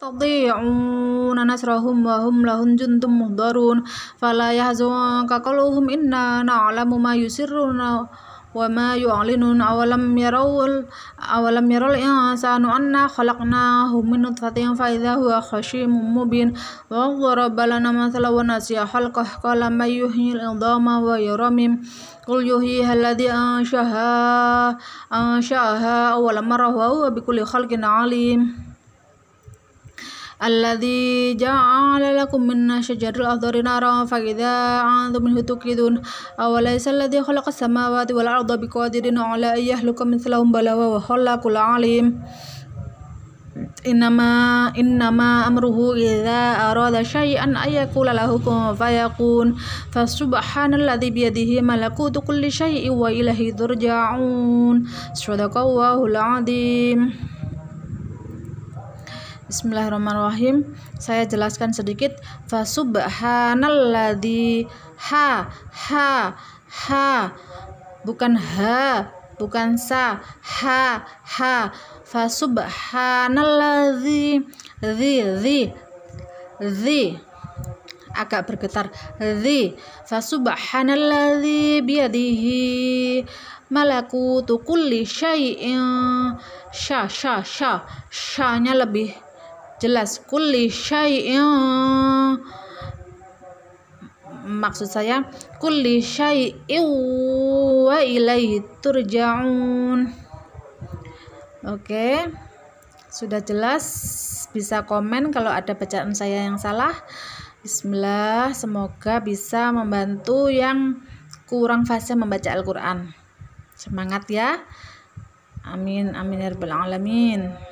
تضيعون نصرهم وهم لهم جند مهضرون فلا يهزوك قلوهم إنا نعلم ما يسرون وما يعلنون أولم يروا أولم يروا الإنسان أنا خلقناه من نطفة فإذا هو خشيم مبين وضرب لنا مثلا ونسي خلقه قال من يحيي العظام ويرمم قل يحييها الذي أنشأها أنشأها أول مرة وهو بكل خلق عليم الذي جعل لكم من شجر الأخضر نارا فإذا أنتم منه توقدون أوليس الذي خلق السماوات والأرض بقادر على أن يهلك مثلهم بلى وهو العليم إنما إنما أمره إذا أراد شيئا أن يقول له كن فيكون فسبحان الذي بيده ملكوت كل شيء وإليه ترجعون صدق الله العظيم Bismillahirrahmanirrahim. Saya jelaskan sedikit fasubhanalladzi ha ha ha bukan ha bukan sa ha ha fasubhanalladzi dzi dzi dzi agak bergetar dzi fasubhanalladzi biyadihi malakutu kulli syai'in sya sya sya nya lebih jelas kulli syai'in maksud saya kulli syai'in wa ilaihi turja'un oke sudah jelas bisa komen kalau ada bacaan saya yang salah bismillah semoga bisa membantu yang kurang fasih membaca Al-Qur'an semangat ya amin amin ya alamin